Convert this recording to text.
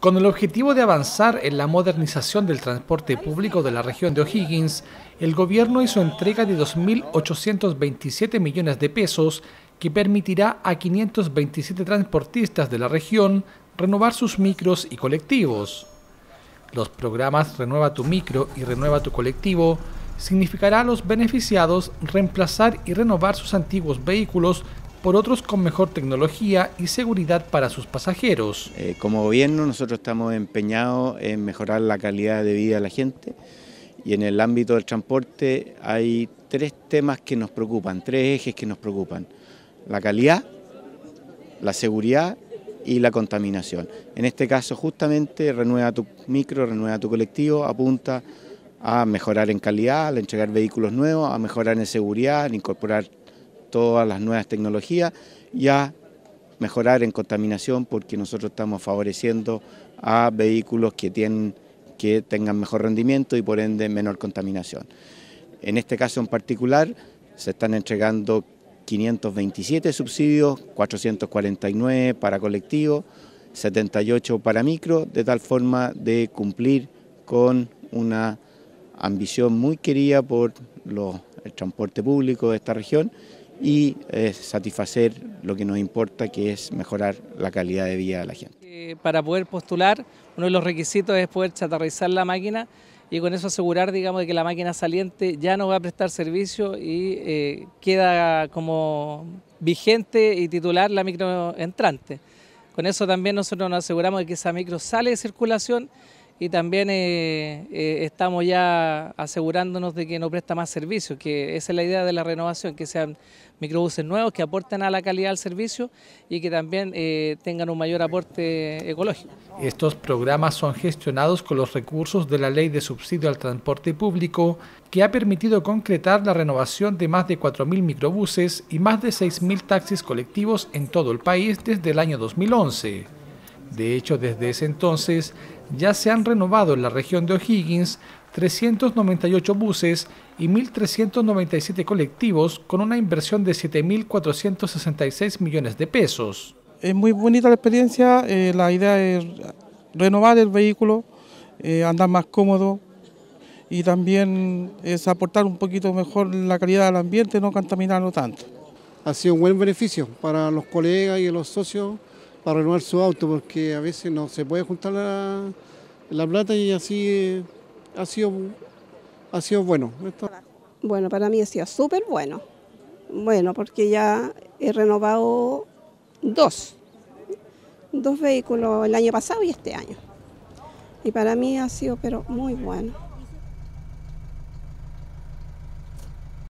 Con el objetivo de avanzar en la modernización del transporte público de la región de O'Higgins, el gobierno hizo entrega de 2.827 millones de pesos que permitirá a 527 transportistas de la región renovar sus micros y colectivos. Los programas Renueva tu micro y Renueva tu colectivo significarán a los beneficiados reemplazar y renovar sus antiguos vehículos por otros con mejor tecnología y seguridad para sus pasajeros. Eh, como gobierno nosotros estamos empeñados en mejorar la calidad de vida de la gente y en el ámbito del transporte hay tres temas que nos preocupan, tres ejes que nos preocupan. La calidad, la seguridad y la contaminación. En este caso justamente renueva tu micro, renueva tu colectivo, apunta a mejorar en calidad, ...a entregar vehículos nuevos, a mejorar en seguridad, a incorporar todas las nuevas tecnologías y a mejorar en contaminación porque nosotros estamos favoreciendo a vehículos que, tienen, que tengan mejor rendimiento y por ende menor contaminación. En este caso en particular se están entregando 527 subsidios, 449 para colectivos, 78 para micro, de tal forma de cumplir con una ambición muy querida por el transporte público de esta región y eh, satisfacer lo que nos importa, que es mejorar la calidad de vida de la gente. Eh, para poder postular, uno de los requisitos es poder chatarrizar la máquina y con eso asegurar, digamos, que la máquina saliente ya no va a prestar servicio y eh, queda como vigente y titular la micro entrante. Con eso también nosotros nos aseguramos de que esa micro sale de circulación y también eh, eh, estamos ya asegurándonos de que no presta más servicios, que esa es la idea de la renovación, que sean microbuses nuevos que aporten a la calidad del servicio y que también eh, tengan un mayor aporte ecológico. Estos programas son gestionados con los recursos de la Ley de Subsidio al Transporte Público, que ha permitido concretar la renovación de más de 4.000 microbuses y más de 6.000 taxis colectivos en todo el país desde el año 2011. De hecho, desde ese entonces ya se han renovado en la región de O'Higgins 398 buses y 1.397 colectivos con una inversión de 7.466 millones de pesos. Es muy bonita la experiencia, eh, la idea es renovar el vehículo, eh, andar más cómodo y también es aportar un poquito mejor la calidad del ambiente, no contaminarlo tanto. Ha sido un buen beneficio para los colegas y los socios para renovar su auto, porque a veces no se puede juntar la, plata y así eh, ha, sido, ha sido bueno. Bueno, para mí ha sido súper bueno. Bueno, porque ya he renovado dos, dos vehículos el año pasado y este año. Y para mí ha sido pero muy bueno.